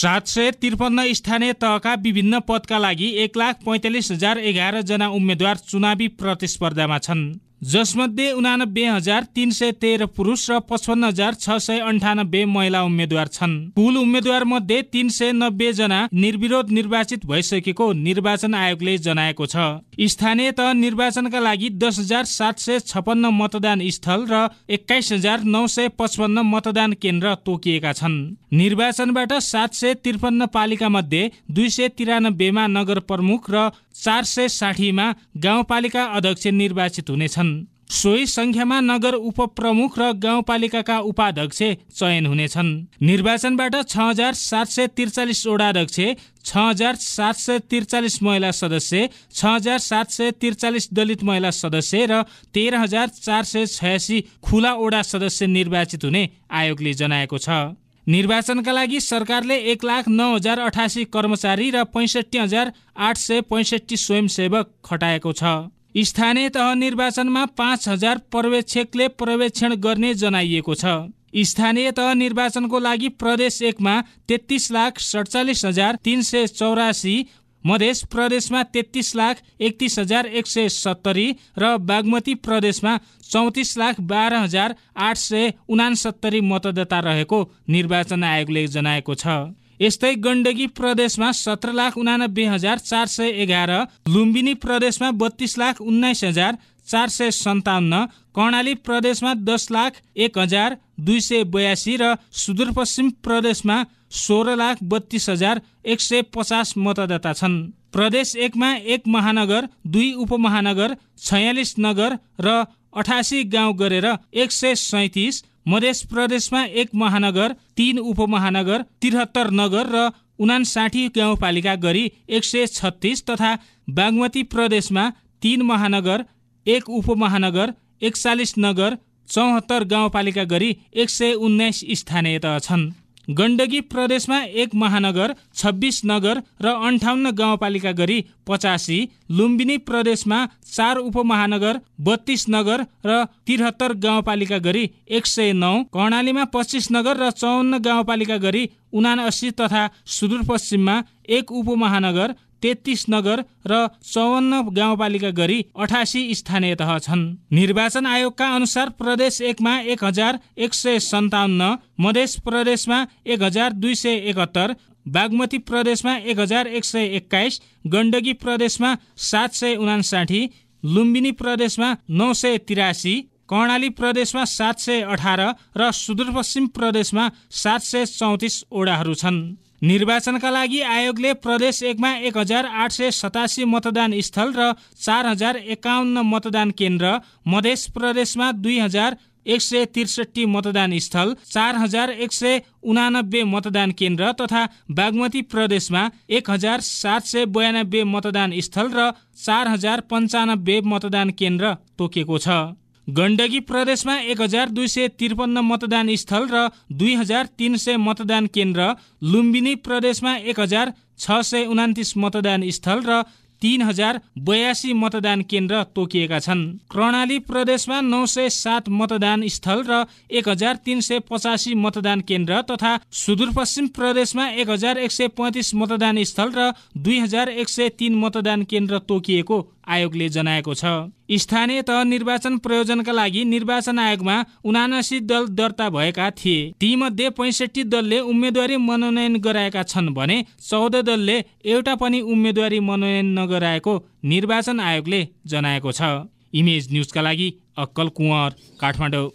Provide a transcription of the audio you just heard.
सात सय त्रिपन्न स्थानीय तहका विभिन्न पदका लागि एक लाख पैँतालिस हजार एघारजना उम्मेद्वार चुनावी प्रतिस्पर्धामा छन् जसमध्ये उनानब्बे हजार तीन सय तेह्र पुरुष र पचपन्न हजार छ सय अन्ठानब्बे महिला उम्मेद्वार छन् कुल उम्मेद्वार मध्ये तीन सय नब्बे जना निर्विरोध निर्वाचित भइसकेको निर्वाचन आयोगले जनाएको छ स्थानीय तह निर्वाचनका लागि दस हजार सात सय छपन्न मतदान स्थल र एक्काइस हजार नौ सय पचपन्न मतदान केन्द्र तोकिएका छन् निर्वाचनबाट सात सय त्रिपन्न पालिका मध्ये दुई सय तिरानब्बेमा नगर प्रमुख र चार सय साठीमा गाउँपालिका अध्यक्ष निर्वाचित हुनेछन् सोही संख्यामा नगर उपप्रमुख र गाउँपालिकाका उपाध्यक्ष चयन हुनेछन् निर्वाचनबाट छ हजार सात सय त्रिचालिस अध्यक्ष छ हजार सात सय त्रिचालिस महिला सदस्य छ हजार सात सय त्रिचालिस दलित महिला सदस्य र तेह्र हजार चार सय छयासी खुला ओडा सदस्य निर्वाचित हुने आयोगले जनाएको छ निर्वाचनका लागि सरकारले एक लाख नौ हजार अठासी कर्मचारी र पैँसठी हजार आठ सय पैँसठी स्वयंसेवक खटाएको छ स्थानीय तह निर्वाचनमा पाँच हजार पर्यवेक्षकले पर्यवेक्षण गर्ने जनाइएको छ स्थानीय तह निर्वाचनको लागि प्रदेश एकमा तेत्तिस लाख सडचालिस हजार तिन सय चौरासी मधेस प्रदेशमा तेत्तिस लाख एकतिस हजार एक सय सत्तरी र बागमती प्रदेशमा चौतिस लाख बाह्र हजार आठ सय उनासत्तरी मतदाता रहेको निर्वाचन आयोगले जनाएको छ यस्तै गण्डकी प्रदेशमा सत्र लाख उनानब्बे हजार चार सय एघार लुम्बिनी प्रदेशमा बत्तीस लाख उन्नाइस हजार चार सय सन्ताउन्न कर्णाली प्रदेशमा दस लाख एक हजार दुई सय बयासी र सुदूरपश्चिम प्रदेशमा सोह्र लाख बत्तीस हजार एक सय पचास मतदाता छन् प्रदेश एकमा एक महानगर दुई उपमहानगर छयालिस नगर र अठासी गाउँ गरेर एक सय सैतिस मधेस प्रदेशमा एक महानगर तीन उपमहानगर त्रिहत्तर नगर र उनासाठी गाउँपालिका गरी एक सय छत्तिस तथा बागमती प्रदेशमा तीन महानगर एक उपमहानगर एकचालिस नगर चौहत्तर गाउँपालिका गरी एक सय उन्नाइस स्थानीय छन् गण्डकी प्रदेशमा एक महानगर छब्बिस नगर र अन्ठाउन्न गाउँपालिका गरी पचासी लुम्बिनी प्रदेशमा चार उपमहानगर बत्तीस नगर र त्रिहत्तर गाउँपालिका गरी एक सय नौ कर्णालीमा पच्चिस नगर र चौवन्न गाउँपालिका गरी उनासी तथा सुदूरपश्चिममा एक उपमहानगर तेत्तिस नगर र चौवन्न गाउँपालिका गरी अठासी स्थानीय तह छन् निर्वाचन आयोगका अनुसार प्रदेश एकमा एक हजार एक सय सन्ताउन्न मधेस प्रदेशमा एक हजार दुई सय एकहत्तर बागमती प्रदेशमा एक हजार एक सय एक्काइस गण्डकी प्रदेशमा सात सय उनासाठी लुम्बिनी प्रदेशमा नौ सय तिरासी कर्णाली प्रदेशमा सात सय अठार र सुदूरपश्चिम प्रदेशमा सात सय चौतिस ओडाहरू छन् निर्वाचनका लागि आयोगले प्रदेश एकमा एक हजार आठ सय सतासी मतदान स्थल र चार हजार एकाउन्न मतदान केन्द्र मधेस प्रदेशमा दुई हजार एक सय त्रिसठी मतदान स्थल चार हजार एक सय उनानब्बे मतदान केन्द्र तथा बागमती प्रदेशमा एक हजार सात सय बयानब्बे मतदान स्थल र चार हजार पन्चानब्बे मतदान केन्द्र तोकेको छ गण्डकी प्रदेशमा एक हजार दुई सय त्रिपन्न मतदान स्थल र दुई हजार तिन सय मतदान केन्द्र लुम्बिनी प्रदेशमा एक हजार छ सय उनातिस मतदान स्थल र तीन हजार बयासी मतदान केन्द्र तोकिएका छन् कर्णाली प्रदेशमा नौ सय सात मतदान स्थल र एक हजार तिन सय पचासी मतदान केन्द्र तथा सुदूरपश्चिम प्रदेशमा एक हजार एक सय पैँतिस मतदान स्थल र दुई हजार एक सय तिन मतदान केन्द्र तोकिएको आयोगले जनाएको छ स्थानीय तह निर्वाचन प्रयोजनका लागि निर्वाचन आयोगमा उनासी दल दर्ता भएका थिए तीमध्ये पैँसठी दलले उम्मेद्वारी मनोनयन गराएका छन् भने चौध दलले एउटा पनि उम्मेद्वारी मनोनयन नगराएको निर्वाचन आयोगले जनाएको छ इमेज न्युजका लागि अक्कल कुँवर काठमाडौँ